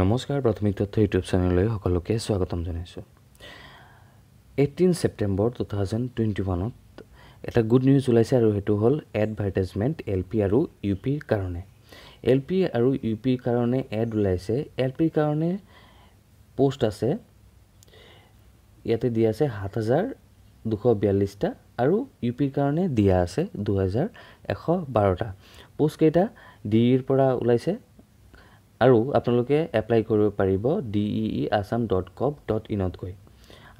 নমস্কাৰ প্ৰাথমিক তথ্য ইউটিউব চেনেললৈ সকলোকে স্বাগতম জনাইছোঁ eighteen September two thousand twenty ওৱানত এটা গুড নিউজ ওলাইছে আৰু সেইটো হ'ল এডভাৰটাইজমেণ্ট এল পি আৰু ইউ পিৰ কাৰণে এল পি আৰু ইউ পিৰ কাৰণে এড ওলাইছে এল পিৰ কাৰণে পোষ্ট আছে ইয়াতে দিয়া আছে সাত হাজাৰ দুশ বিয়াল্লিছটা আৰু ইউ পিৰ কাৰণে দিয়া আছে দুহেজাৰ এশ বাৰটা পোষ্টকেইটা ডি ইৰ e পৰা ওলাইছে আৰু আপোনালোকে এপ্লাই কৰিব পাৰিব D E E Assam dot gov dot ইনত গৈ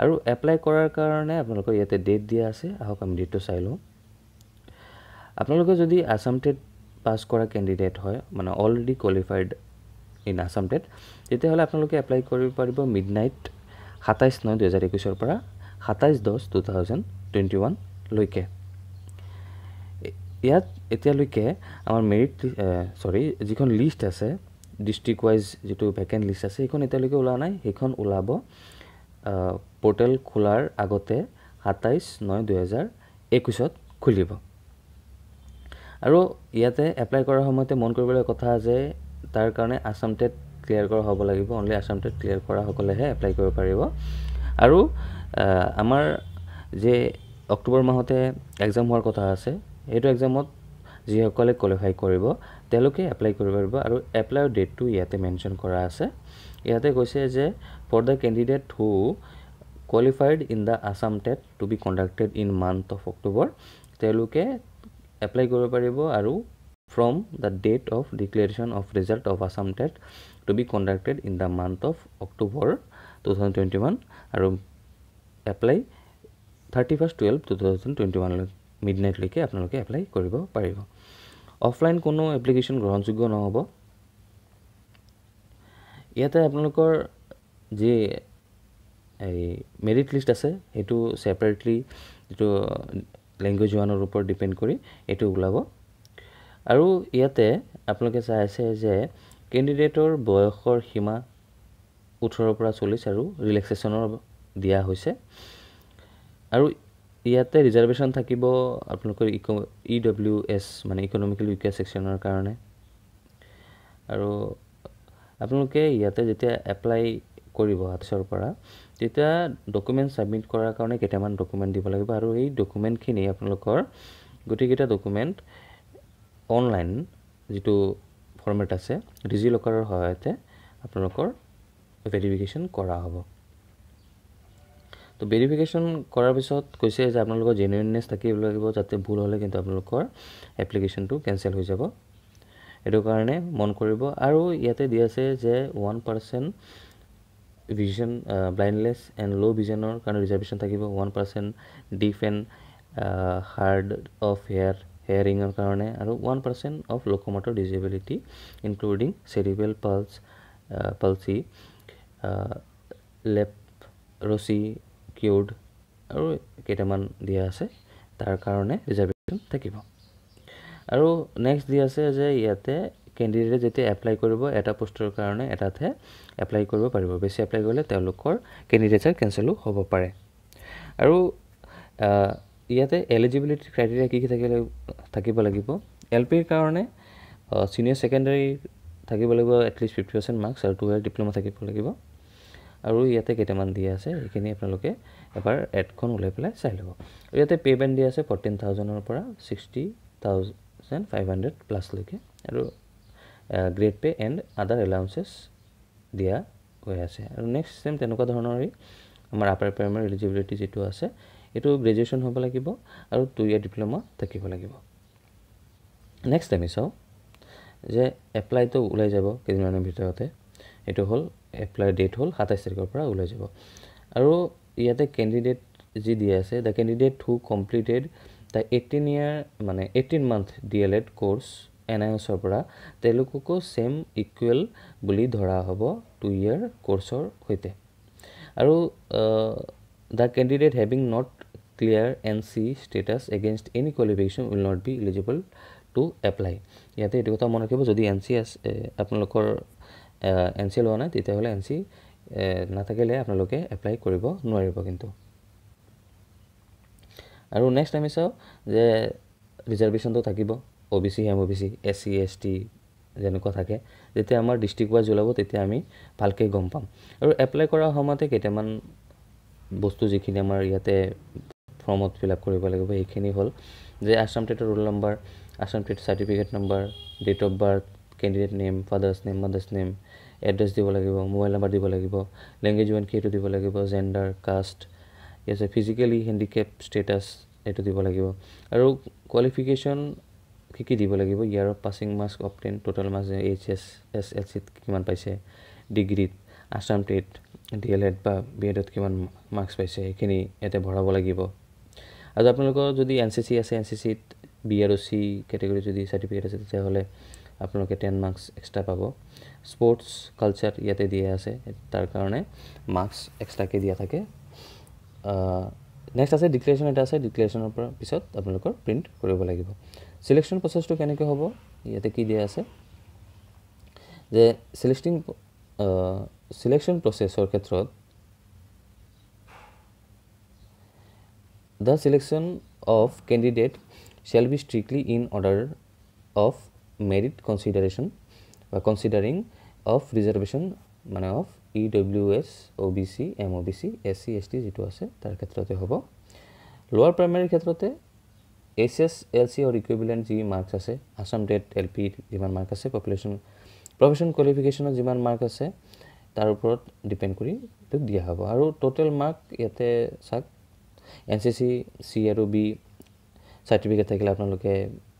আৰু এপ্লাই কৰাৰ কাৰণে আপোনালোকৰ ইয়াতে ডেট দিয়া আছে আহক আমি ডেটটো চাই লওঁ আপোনালোকে যদি আছাম টেট পাছ কৰা কেণ্ডিডেট হয় মানে already qualified in Assam TET তেতিয়াহ'লে আপোনালোকে এপ্লাই কৰিব পাৰিব মিড নাইট সাতাইছ ন দুহেজাৰ একৈছৰ পৰা সাতাইছ দহ টু থাউজেণ্ড টুৱেণ্টি ওৱানলৈকে ইয়াত এতিয়ালৈকে আমাৰ মেৰিট চৰি যিখন লিষ্ট আছে ডিষ্ট্ৰিক ৱাইজ যিটো ভেকেণ্ট লিষ্ট আছে সেইখন এতিয়ালৈকে ওলোৱা নাই সেইখন ওলাব পৰ্টেল খোলাৰ আগতে সাতাইছ নয় দুহেজাৰ একৈছত খুলিব আৰু ইয়াতে এপ্লাই কৰাৰ সময়তে মন কৰিবলৈ কথা যে তাৰ কাৰণে আছাম টেট ক্লিয়াৰ কৰা হ'ব লাগিব অনলি আছাম টেট ক্লিয়াৰ কৰাসকলেহে এপ্লাই কৰিব পাৰিব আৰু আমাৰ যে অক্টোবৰ মাহতে এক্সাম হোৱাৰ কথা আছে সেইটো এক্সামত যিসকলে কোৱালিফাই কৰিব তেওঁলোকে এপ্লাই কৰিব পাৰিব আৰু এপ্লাইৰ ডেটটো ইয়াতে মেনশ্যন কৰা আছে ইয়াতে কৈছে যে for the candidate who qualified in the Assam TET to be conducted in month of October তেওঁলোকে এপ্লাই কৰিব পাৰিব আৰু of declaration of result of Assam TET to be conducted in the month of October two thousand twenty 2021 আৰু apply thirty first twelve two thousand twenty ওৱানলৈ mid নাইটলৈকে আপোনালোকে apply কৰিব পাৰিব অফলাইন কোনো এপ্লিকেশ্যন গ্ৰহণযোগ্য নহ'ব ইয়াতে আপোনালোকৰ যি এই মেৰিট লিষ্ট আছে সেইটো ছেপাৰেটলি যিটো লেংগুৱেজ ওৱানৰ ওপৰত ডিপেণ্ড কৰি এইটো ওলাব আৰু ইয়াতে আপোনালোকে চাই আছে যে কেণ্ডিডেটৰ বয়সৰ সীমা ওঠৰৰ পৰা চল্লিছ আৰু ৰিলেক্সেশ্যনৰ দিয়া হৈছে আৰু ইয়াতে ৰিজাৰ্ভেশ্যন থাকিব আপোনালোকৰ ইক ই ডব্লিউ এছ মানে ইকনমিকেল উইকে ছেকশ্যনৰ কাৰণে আৰু আপোনালোকে ইয়াতে যেতিয়া এপ্লাই কৰিব আটছৰ পৰা তেতিয়া ডকুমেণ্ট ছাবমিট কৰাৰ কাৰণে কেইটামান ডকুমেণ্ট দিব লাগিব আৰু এই ডকুমেণ্টখিনি আপোনালোকৰ গোটেইকেইটা ডকুমেণ্ট অনলাইন যিটো ফৰ্মেট আছে ডিজি লকাৰৰ সহায়তে আপোনালোকৰ ভেৰিফিকেশ্যন কৰা হ'ব তো ভেৰিফিকেশ্যন কৰাৰ পিছত কৈছে যে আপোনালোকৰ জেনুইননেছ থাকিব লাগিব যাতে ভুল হ'লে কিন্তু আপোনালোকৰ এপ্লিকেশ্যনটো কেঞ্চেল হৈ যাব সেইটো কাৰণে মন কৰিব আৰু ইয়াতে দি আছে যে one percent vision blindness and low' ভিজনৰ কাৰণে ৰিজাৰ্ভেশ্যন থাকিব one percent deaf and hard of hair হেয়াৰিঙৰ কাৰণে আৰু one percent of locomotor disability including cerebral palsy palsy leprosy কিউৰ্ড আৰু কেইটামান দিয়া আছে তাৰ কাৰণে ৰিজাৰ্ভেশ্যন থাকিব আৰু নেক্সট দিয়া আছে যে ইয়াতে কেণ্ডিডেটে যেতিয়া এপ্লাই কৰিব এটা পোষ্টৰ কাৰণে এটাতহে এপ্লাই কৰিব পাৰিব বেছি এপ্লাই কৰিলে তেওঁলোকৰ কেণ্ডিডেটাৰ কেঞ্চেলো হ'ব পাৰে আৰু ইয়াতে এলিজিবিলিটি ক্ৰাইটেৰিয়া কি কি থাকিব থাকিব লাগিব এল পিৰ কাৰণে ছিনিয়ৰ ছেকেণ্ডেৰী থাকিব লাগিব এটলিষ্ট ফিফটি পাৰ্চেণ্ট মাৰ্কছ আৰু টুৱেলভ ডিপ্ল'মা থাকিব লাগিব আৰু ইয়াতে কেইটামান দিয়া আছে এইখিনি আপোনালোকে এবাৰ এডখন ওলাই পেলাই চাই ল'ব ইয়াতে পে'মেণ্ট দিয়া আছে ফৰ্টিন থাউজেণ্ডৰ পৰা ছিক্সটি থাউজেণ্ড ফাইভ হাণ্ড্ৰেড প্লাছলৈকে আৰু গ্ৰেড পে' এণ্ড আদাৰ এলাউন্সেছ দিয়া হৈ আছে আৰু নেক্সট চেম তেনেকুৱা ধৰণৰেই আমাৰ আপাৰ প্ৰাইমাৰী এলিজিবিলিটি যিটো আছে এইটো গ্ৰেজুৱেশ্যন হ'ব লাগিব আৰু টু ইয়াৰ ডিপ্ল'মা থাকিব লাগিব নেক্সট আমি চাওঁ যে এপ্লাইটো ওলাই যাব কেইদিনমানৰ ভিতৰতে এইটো হ'ল এপ্লাইৰ ডেট হ'ল সাতাইছ তাৰিখৰ পৰা ওলাই যাব আৰু ইয়াতে কেণ্ডিডেট যি দিয়া আছে the candidate who completed the eighteen year মানে eighteen month D El Ed course N I এছৰ পৰা তেওঁলোককো ছেম ইকুৱেল বুলি ধৰা হ'ব টু ইয়াৰ কৰ্ছৰ সৈতে আৰু the candidate having not clear N C status against any qualification will not be eligible to apply ইয়াতে এইটো কথা মনত ৰাখিব যদি এন চি আছে আপোনালোকৰ এন চি লোৱা নাই তেতিয়াহ'লে এন চি নাথাকিলে আপোনালোকে এপ্লাই কৰিব নোৱাৰিব কিন্তু আৰু নেক্সট আমি চাওঁ যে ৰিজাৰ্ভেশ্যনটো থাকিব O' B C M O' B C S C S T যেনেকুৱা থাকে যেতিয়া আমাৰ ডিষ্ট্ৰিক্ট ৱাইজ ওলাব তেতিয়া আমি ভালকৈ গম পাম আৰু এপ্লাই কৰাৰ সময়তে কেইটামান বস্তু যিখিনি আমাৰ ইয়াতে ফৰ্মত ফিল আপ কৰিব লাগিব সেইখিনি হ'ল যে আছাম টেটৰ roll number Assam TET certificate number date of birth candidate name father's name mother's name address দিব লাগিব মোবাইল নাম্বাৰ দিব লাগিব লেংগুৱেজ ৱেন কি সেইটো দিব লাগিব জেণ্ডাৰ কাষ্ট ঠিক আছে ফিজিকেলি হেণ্ডিকেপ ষ্টেটাছ এইটো দিব লাগিব আৰু কোৱালিফিকেশ্যন কি কি দিব লাগিব ইয়াৰ passing marks obtain total marks H S S L চিত কিমান পাইছে ডিগ্ৰীত Assam TET D El Ed বা বি এডত কিমান মাৰ্কছ পাইছে সেইখিনি ইয়াতে ভৰাব লাগিব আৰু আপোনালোকৰ যদি এন চি চি আছে এন চি চিত B R O' C category যদি চাৰ্টিফিকেট আছে তেতিয়াহ'লে আপোনালোকে টেন মাৰ্কছ এক্সট্ৰা পাব স্পৰ্টছ কালচাৰ ইয়াতে দিয়া আছে তাৰ কাৰণে মাৰ্কছ এক্সট্ৰাকৈ দিয়া থাকে নেক্সট আছে ডিক্লেৰেশ্যন এটা আছে ডিক্লেৰেশ্যনৰ পৰা পিছত আপোনালোকৰ প্ৰিণ্ট কৰিব লাগিব চিলেকশ্যন প্ৰচেছটো কেনেকৈ হ'ব ইয়াতে কি দিয়া আছে যে চিলেক্টিং চিলেকশ্যন প্ৰচেছৰ ক্ষেত্ৰত the selection of candidate shall be strictly in order of merit consideration বা কনচিডাৰিং অফ ৰিজাৰ্ভেশ্যন মানে of E W S O' B C M O' B C S C S T যিটো আছে তাৰ ক্ষেত্ৰতে হ'ব লোৱাৰ প্ৰাইমেৰীৰ ক্ষেত্ৰতে এছ এছ এল চি অ'ৰ ইকুইবিলেণ্ট যি মাৰ্কছ আছে আছাম ডেট এল পি যিমান মাৰ্ক আছে পপুলেশ্যন প্ৰফেশ্যন কোৱালিফিকেশ্যনত যিমান মাৰ্ক আছে তাৰ ওপৰত ডিপেণ্ড কৰি তেওঁক দিয়া হ'ব আৰু ট'টেল মাৰ্ক ইয়াতে চাওক এন চি চি চি আৰু বি চাৰ্টিফিকেট থাকিলে আপোনালোকে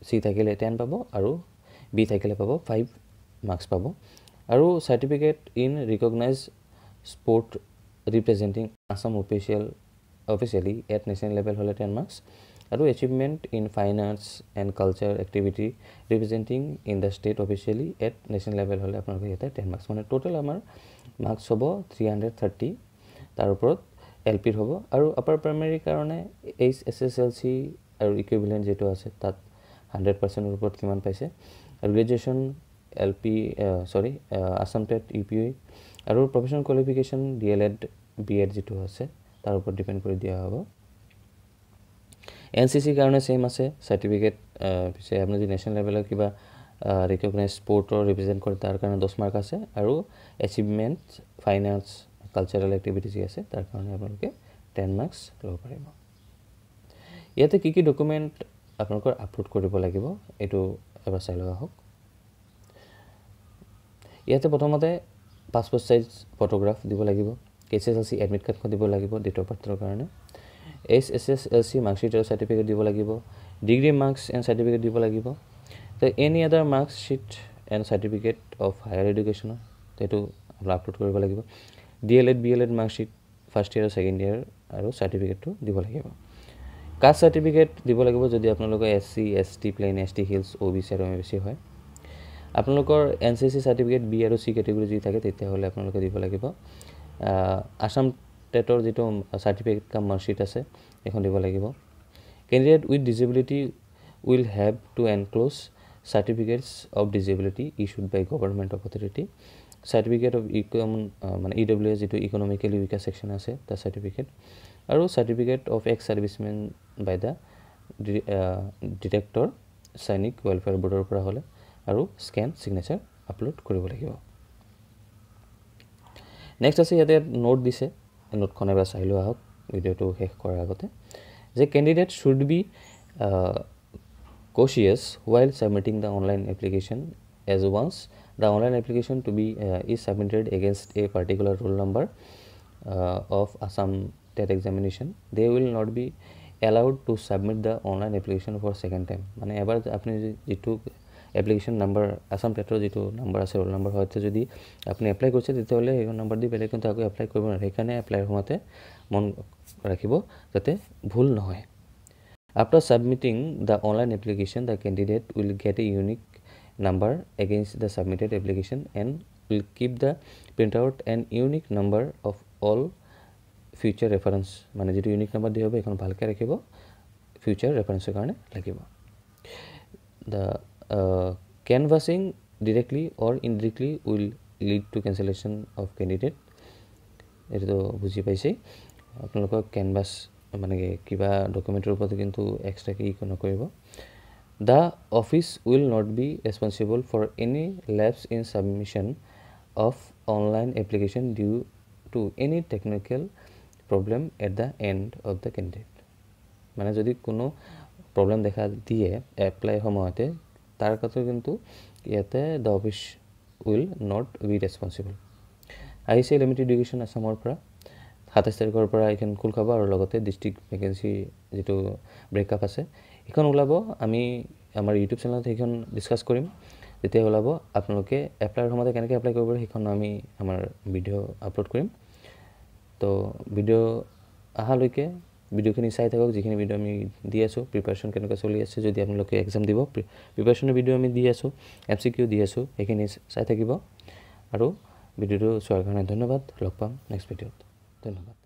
চি থাকিলে টেন পাব আৰু বি থাকিলে পাব ফাইভ মাৰ্কছ পাব আৰু certificate in recognize sport representing Assam official officially at national level হ'লে টেন মাৰ্কছ আৰু achievement in fine finance and culture activity representing in the state officially at national level হ'লে আপোনালোকে ইয়াতে টেন মাৰ্কছ মানে total আমাৰ marks হ'ব three hundred thirty তাৰ ওপৰত এল পিৰ হ'ব আৰু আপাৰ প্ৰাইমেৰীৰ কাৰণে H S S L C আৰু ইকুইভেলেণ্ট যিটো আছে তাত হাণ্ড্ৰেড পাৰ্চেণ্টৰ ওপৰত কিমান পাইছে গ্ৰেজুৱেশ্যন এল পি চৰি আছাম টেট ইউ পি আৰু professional qualification D El Ed B Ed যিটো আছে তাৰ ওপৰত ডিপেণ্ড কৰি দিয়া হ'ব এন চি চিৰ কাৰণে ছেইম আছে চাৰ্টিফিকেট uh, পিছে আপুনি যদি নেশ্যনেল লেভেলত কিবা ৰিকগনাইজ স্পৰ্টৰ ৰিপ্ৰেজেণ্ট কৰে তাৰ কাৰণে দহ মাৰ্ক আছে আৰু achievement fine arts cultural activity যি আছে তাৰ কাৰণে আপোনালোকে টেন মাৰ্কছ ল'ব পাৰিব ইয়াতে কি কি ডকুমেণ্ট আপোনালোকৰ আপলোড কৰিব লাগিব এইটো এবাৰ চাই লওক আহক ইয়াতে প্ৰথমতে পাছপোৰ্ট ছাইজ ফটোগ্ৰাফ দিব লাগিব K S L C admit কাৰ্ডখন দিব লাগিব ডেট অফ বাৰ্থৰ কাৰণে H S S L C marksheet আৰু চাৰ্টিফিকেট দিব লাগিব ডিগ্ৰী মাৰ্কছ এণ্ড চাৰ্টিফিকেট দিব লাগিব to any other marksheet and certificate of higher এডুকেশ্যনৰ সেইটো আপোনাৰ আপলোড কৰিব লাগিব D El Ed B El Ed marksheet first year আৰু ছেকেণ্ড ইয়াৰ আৰু চাৰ্টিফিকেটটো দিব লাগিব কাষ্ট চাৰ্টিফিকেট দিব লাগিব যদি আপোনালোকৰ S C S T plain S T hills O' B C আৰু এম বি চি হয় আপোনালোকৰ N C C certificate B আৰু চি কেটেগৰি যি থাকে তেতিয়াহ'লে আপোনালোকে দিব লাগিব আছাম টেটৰ যিটো চাৰ্টিফিকেট কাম মাৰ্কশ্বিট আছে সেইখন দিব লাগিব candidate with disability will have to enclose certificates of disability issued by government of authority certificate of ইকন মানে ই ডব্লিউ এছ যিটো ইকনমিকেলি উইকা ছেকশ্যন আছে তাৰ চাৰ্টিফিকেট আৰু certificate of ex servicemen by the director Sainik welfare বোৰ্ডৰ পৰা হ'লে আৰু স্কেন ছিগনেচাৰ আপলোড কৰিব লাগিব নেক্সট আছে ইয়াতে নোট দিছে নোটখন এবাৰ চাই লোৱা হওক ভিডিঅ'টো শেষ কৰাৰ আগতে যে candidate should be cautious while submitting the online application as once the online application to be is submitted against a particular roll number of Assam TET examination they will not be allowed to submit the online application for second time মানে এবাৰ আপুনি যিটো application number Assam টেটৰ যিটো number আছে roll number হয় যদি আপুনি এপ্লাই কৰিছে তেতিয়াহ'লে সেই নাম্বাৰ দি বেলেগ কিন্তু আকৌ এপ্লাই কৰিব নোৱাৰে সেইকাৰণে এপ্লাইৰ সময়তে মন ৰাখিব যাতে ভুল নহয় after submitting the online application the candidate will get a unique number against the submitted application and will keep the print out and unique number of all future reference मैं जी यूनिक नम्बर दिखे भल्क रख future reference लगे the canvassing directly और indirectly will lead to cancellation of candidate ये तो बुझी पासी अपना केनवास मैं क्या डकुमेंटर ऊपर कि एक्सट्रा कि नक the office will not be responsible for any lapse in submission of online application due to any technical problem at the end of the candidate মানে যদি কোনো প্ৰব্লেম দেখা দিয়ে এপ্লাই সময়তে তাৰ কাৰণে কিন্তু ইয়াতে the office will not be responsible আহিছে লিমিটেড ইডুকেশ্যন আছামৰ পৰা সাতাইছ তাৰিখৰ পৰা এইখন খোল খাব আৰু লগতে ডিষ্ট্ৰিক্ট ভেকেঞ্চি যিটো ব্ৰেকআপ আছে সেইখন ওলাব আমি আমাৰ ইউটিউব চেনেলত সেইখন ডিছকাছ কৰিম যেতিয়া ওলাব আপোনালোকে এপ্লাইৰ সময়তে কেনেকৈ এপ্লাই কৰিব পাৰে সেইখনো আমি আমাৰ ভিডিঅ' আপলোড কৰিম তো ভিডিঅ' অহালৈকে ভিডিঅ'খিনি চাই থাকক যিখিনি ভিডিঅ' আমি দি আছোঁ প্ৰিপাৰেশ্যন কেনেকুৱা চলি আছে যদি আপোনালোকে এক্সাম দিব প্ৰিপাৰেশ্যনৰ ভিডিঅ' আমি দি আছোঁ এফ চি কিউ দি আছোঁ সেইখিনি চাই থাকিব আৰু ভিডিঅ'টো চোৱাৰ কাৰণে ধন্যবাদ লগ পাম নেক্সট ভিডিঅ'ত ধন্যবাদ